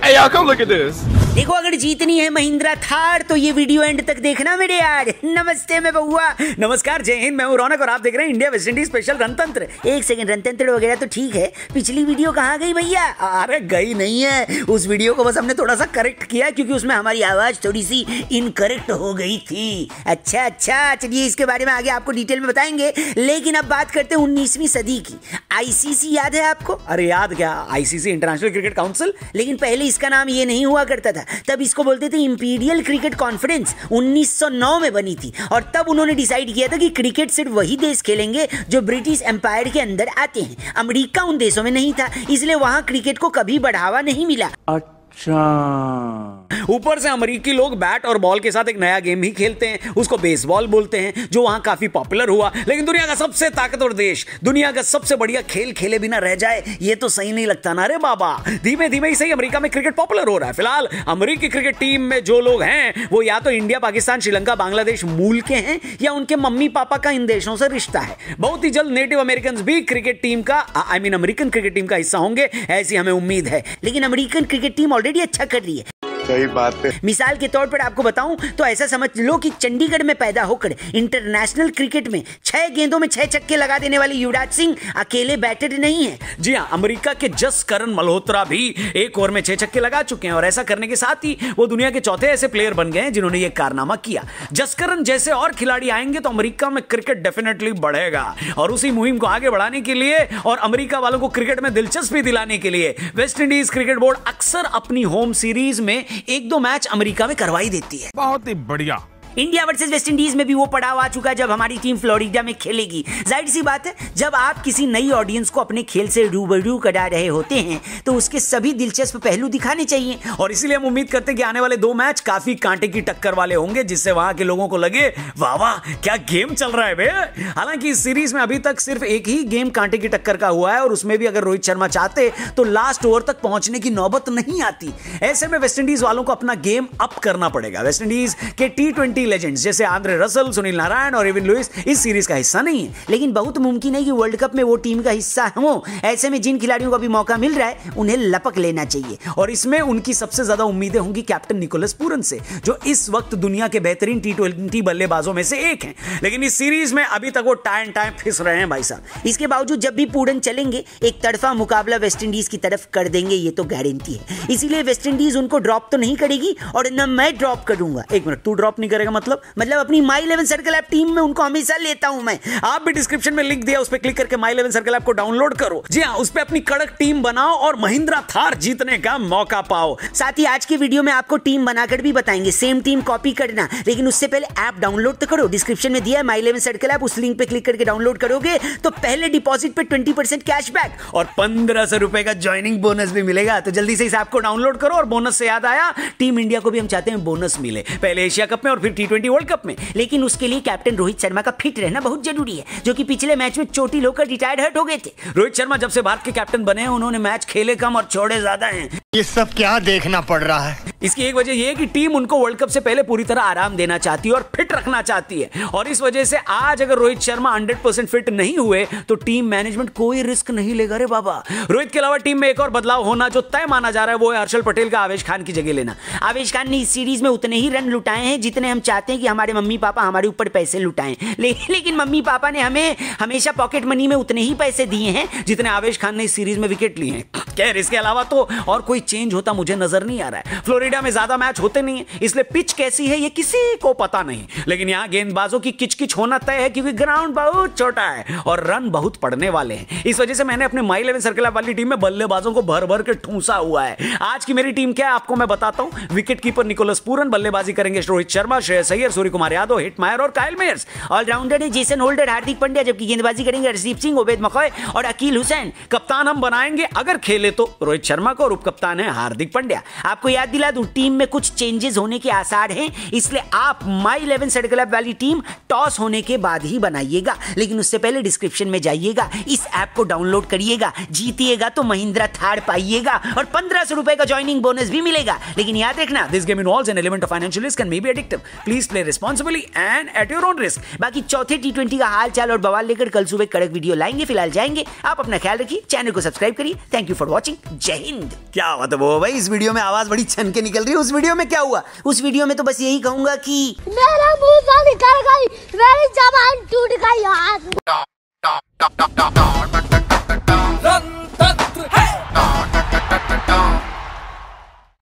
hey, y'all, come look at this. देखो अगर जीतनी है महिंद्रा थार तो ये वीडियो एंड तक देखना मेरे यार नमस्ते मैं बउआ नमस्कार जय हिंद मैं रौनक और आप देख रहे हैं India West Indies special Rantantra एक सेकंड रणतंत्र वगैरह तो ठीक है पिछली वीडियो कहाँ गई भैया अरे गई नहीं है उस वीडियो को बस हमने थोड़ा सा करेक्ट किया क्योंकि उसमें हमारी आवाज थोड़ी सी इनकरेक्ट हो गई थी अच्छा अच्छा चलिए इसके बारे में आगे आपको डिटेल में बताएंगे लेकिन अब बात करते हैं उन्नीसवीं सदी की आईसीसी याद है आपको अरे याद क्या आईसीसी इंटरनेशनल क्रिकेट काउंसिल लेकिन पहले पहले इसका नाम ये नहीं हुआ करता था तब इसको बोलते थे इंपीरियल क्रिकेट कॉन्फ्रेंस 1909 में बनी थी और तब उन्होंने डिसाइड किया था कि क्रिकेट सिर्फ वही देश खेलेंगे जो ब्रिटिश एम्पायर के अंदर आते हैं अमरीका उन देशों में नहीं था इसलिए वहाँ क्रिकेट को कभी बढ़ावा नहीं मिला अच्छा ऊपर से अमरीकी लोग बैट और बॉल के साथ एक नया गेम ही खेलते हैं उसको बेसबॉल बोलते हैं जो वहां काफी पॉपुलर हुआ लेकिन दुनिया का सबसे ताकतवर देश दुनिया का सबसे बढ़िया खेल खेले बिना रह जाए ये तो सही नहीं लगता ना अरे बाबा धीमे धीमे ही सही अमरीका में क्रिकेट पॉपुलर हो रहा है फिलहाल अमरीकी क्रिकेट टीम में जो लोग हैं वो या तो इंडिया पाकिस्तान श्रीलंका बांग्लादेश मूल के हैं या उनके मम्मी पापा का इन देशों से रिश्ता है बहुत ही जल्द नेटिव अमेरिकन भी क्रिकेट टीम का I mean American cricket team का हिस्सा होंगे ऐसी हमें उम्मीद है लेकिन अमेरिकन क्रिकेट टीम ऑलरेडी अच्छा कर रही है सही बात है मिसाल के तौर पर आपको बताऊं तो ऐसा समझ लो कि चंडीगढ़ में पैदा होकर इंटरनेशनल क्रिकेट में छह गेंदों में छह छक्के लगा देने वाले युवराज सिंह अकेले बैटर नहीं है जी हाँ अमेरिका के जस करण मल्होत्रा भी एक ओवर में छह छक्के लगा चुके हैं और ऐसा करने के साथ ही वो दुनिया के चौथे ऐसे प्लेयर बन गए हैं जिन्होंने ये कारनामा किया जसकरण जैसे और खिलाड़ी आएंगे तो अमरीका में क्रिकेट डेफिनेटली बढ़ेगा और उसी मुहिम को आगे बढ़ाने के लिए और अमरीका वालों को क्रिकेट में दिलचस्पी दिलाने के लिए वेस्ट इंडीज क्रिकेट बोर्ड अक्सर अपनी होम सीरीज में एक दो मैच अमेरिका में करवाई देती है बहुत ही बढ़िया इंडिया वर्सेज वेस्ट इंडीज में भी वो पड़ाव आ चुका है जब हमारी टीम फ्लोरिडा में खेलेगी जाहिर सी बात है जब आप किसी नई ऑडियंस को अपने खेल से रूबरू करा रहे होते हैं तो उसके सभी दिलचस्प पहलू दिखाने चाहिए और इसीलिए हम उम्मीद करते हैं कि आने वाले दो मैच काफी कांटे की टक्कर वाले होंगे जिससे वहां के लोगों को लगे वाह वाह क्या गेम चल रहा है बे हालांकि इस सीरीज में अभी तक सिर्फ एक ही गेम कांटे की टक्कर का हुआ है और उसमें भी अगर रोहित शर्मा चाहते तो लास्ट ओवर तक पहुंचने की नौबत नहीं आती ऐसे में वेस्टइंडीज वालों को अपना गेम अप करना पड़ेगा वेस्टइंडीज के टी टी लेजेंड्स जैसे आंद्रे रसल सुनील नारायण और एविन लुइस इस सीरीज का हिस्सा नहीं है लेकिन बहुत मुमकिन है कि वर्ल्ड कप में वो टीम का हिस्सा हो ऐसे में जिन खिलाड़ियों को अभी मौका मिल रहा है उन्हें लपक लेना चाहिए और इसमें उनकी सबसे ज्यादा उम्मीदें होंगी कैप्टन निकोलस पूरन से जो इस वक्त दुनिया के बेहतरीन टी ट्वेंटी बल्लेबाजों में से एक है लेकिन इस सीरीज में अभी तक वो टाइम टाइम फिस रहे हैं भाई साहब इसके बावजूद जब भी पूरन चलेंगे एक तरफा मुकाबला वेस्टइंडीज की तरफ कर देंगे ये तो गारंटी है इसीलिए वेस्टइंडीज उनको ड्रॉप तो नहीं करेगी और न मैं ड्रॉप करूंगा एक मिनट तू ड्रॉप नहीं करेगा का मतलब मतलब अपनी My Eleven Circle app team में उनको हमेशा लेता हूं मैं आप भी डिस्क्रिप्शन में लिंक दिया उस पर क्लिक करके माई इलेवन सर्कल ऐप को डाउनलोड करो जी हाँ उस पर अपनी कड़क टीम बनाओ और महिंद्रा थार जीतने का मौका पाओ साथ ही आज की वीडियो में आपको टीम बनाकर भी बताएंगे सेम टीम कॉपी करना लेकिन उससे पहले ऐप डाउनलोड तो करो डिस्क्रिप्शन में दिया है माई इलेवन सर्कल ऐप उस लिंक पे क्लिक करके डाउनलोड करोगे तो पहले डिपॉजिट पे ट्वेंटी परसेंट कैश बैक और पंद्रह सौ रुपए का ज्वाइनिंग बोनस भी मिलेगा तो जल्दी से इस ऐप को डाउनलोड करो और बोनस से याद आया टीम इंडिया को भी हम चाहते हैं बोनस मिले पहले एशिया कप में और फिर टी वर्ल्ड कप में लेकिन उसके लिए कैप्टन रोहित शर्मा का फिट रहना बहुत जरूरी है जो कि पिछले मैच में चोटी लोकर रिटायर्ड हर्ट हो गए थे रोहित शर्मा जब से भारत के कैप्टन बने हैं उन्होंने मैच खेले कम और छोड़े ज्यादा हैं ये सब क्या देखना पड़ रहा है इसकी एक वजह यह है कि टीम उनको वर्ल्ड कप से पहले पूरी तरह आराम देना चाहती है और फिट रखना चाहती है और इस वजह से आज अगर रोहित शर्मा 100 परसेंट फिट नहीं हुए तो टीम मैनेजमेंट कोई रिस्क नहीं लेगा रे बाबा रोहित के अलावा टीम में एक और बदलाव होना जो तय माना जा रहा है वो है हर्षल पटेल का आवेश खान की जगह लेना आवेश खान ने इस सीरीज में उतने ही रन लुटाए हैं जितने हम चाहते हैं कि हमारे मम्मी पापा हमारे ऊपर पैसे लुटाएं लेकिन मम्मी पापा ने हमें हमेशा पॉकेट मनी में उतने ही पैसे दिए हैं जितने आवेश खान ने इस सीरीज में विकेट लिए हैं खैर इसके अलावा तो और कोई चेंज होता मुझे नजर नहीं आ रहा है फ्लोरिडा में ज्यादा मैच होते नहीं है इसलिए पिच कैसी है ये किसी को पता नहीं लेकिन यहाँ गेंदबाजों की किचकिच होना तय है क्योंकि ग्राउंड बहुत छोटा है और रन बहुत पड़ने वाले हैं इस वजह से मैंने अपने माई इलेवन सर्कल वाली टीम में बल्लेबाजों को भर भर के ठूसा हुआ है आज की मेरी टीम क्या है आपको मैं बताता हूँ विकेट कीपर निकोलस पूरन बल्लेबाजी करेंगे रोहित शर्मा श्रेयस अय्यर सूर्य कुमार यादव हिट मायर और कायल मेयर्स ऑलराउंडर है जेसन होल्डर हार्दिक पंड्या जबकि गेंदबाजी करेंगे हरदीप सिंह ओबेद मकोय और अकील हुसैन कप्तान हम बनाएंगे अगर खेल लिए तो रोहित शर्मा को और उपकप्तान है हार्दिक पंड्या आपको याद दिला दू टीम में कुछ चेंजेस होने के आसार हैं इसलिए आप माई इलेवन सेड क्लब वाली टीम टॉस होने के बाद ही बनाइएगा लेकिन उससे पहले डिस्क्रिप्शन में जाइएगा इस ऐप को डाउनलोड करिएगा जीतिएगा तो महिंद्रा थार पाइएगा और पंद्रह सौ रुपए का ज्वाइनिंग बोनस भी मिलेगा लेकिन याद रखना this game involves an element of financial risk and may be addictive please play responsibly and at your own risk बाकी चौथे टी ट्वेंटी का हाल चाल और बवाल लेकर कल सुबह कड़क वीडियो लाएंगे फिलहाल जाएंगे आप अपना ख्याल रखिए चैनल को सब्सक्राइब करिए थैंक यू फॉर वॉचिंग जय हिंद क्या हुआ तो वो भाई इस वीडियो में आवाज बड़ी छन के निकल रही है उस वीडियो में क्या हुआ उस वीडियो में तो बस यही कहूंगा की मेरा मुंह